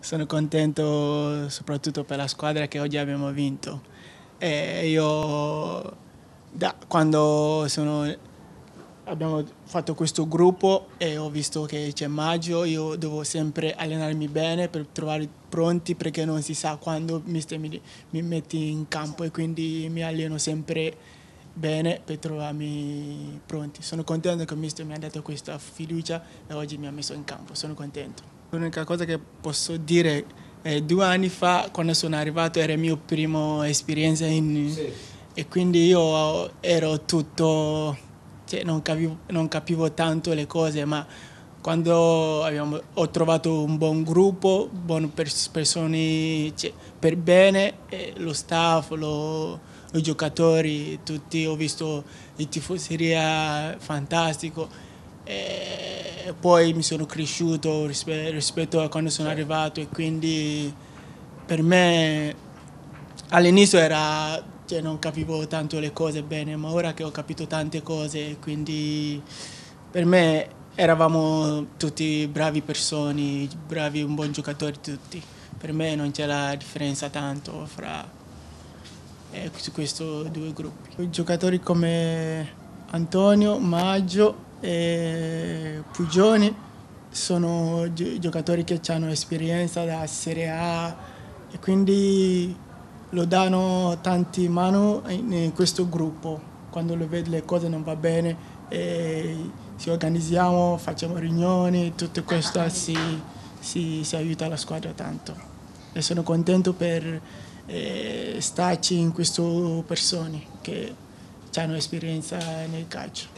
Sono contento soprattutto per la squadra che oggi abbiamo vinto. E io da quando sono, abbiamo fatto questo gruppo e ho visto che c'è maggio, io devo sempre allenarmi bene per trovare pronti perché non si sa quando mi, mi metti in campo e quindi mi alleno sempre bene per trovarmi pronti. Sono contento che il mister mi ha dato questa fiducia e oggi mi ha messo in campo, sono contento. L'unica cosa che posso dire eh, due anni fa quando sono arrivato era la mia prima esperienza in, sì. e quindi io ero tutto, cioè, non, capivo, non, capivo, tanto le cose, ma quando abbiamo, ho trovato un buon gruppo, buone pers- persone cioè, per bene, eh, lo staff, lo, i giocatori, tutti, ho visto il tifoseria fantastico. Eh, e poi mi sono cresciuto rispe- rispetto a quando sono arrivato e quindi per me all'inizio era, cioè, non capivo tanto le cose bene, ma ora che ho capito tante cose, quindi per me eravamo tutti bravi persone, bravi, un buon giocatore tutti. Per me non c'è la differenza tanto fra eh, questi due gruppi. Giocatori come Antonio, Maggio e Pugioni sono gi- giocatori che hanno esperienza da Serie A e quindi lo danno tanti mano in, in questo gruppo. Quando lo vede le cose non va bene, ci organizziamo, facciamo riunioni, tutto questo ah, ah, ah. si, si, si, aiuta la squadra tanto. E sono contento per eh, starci in queste persone che hanno esperienza nel calcio.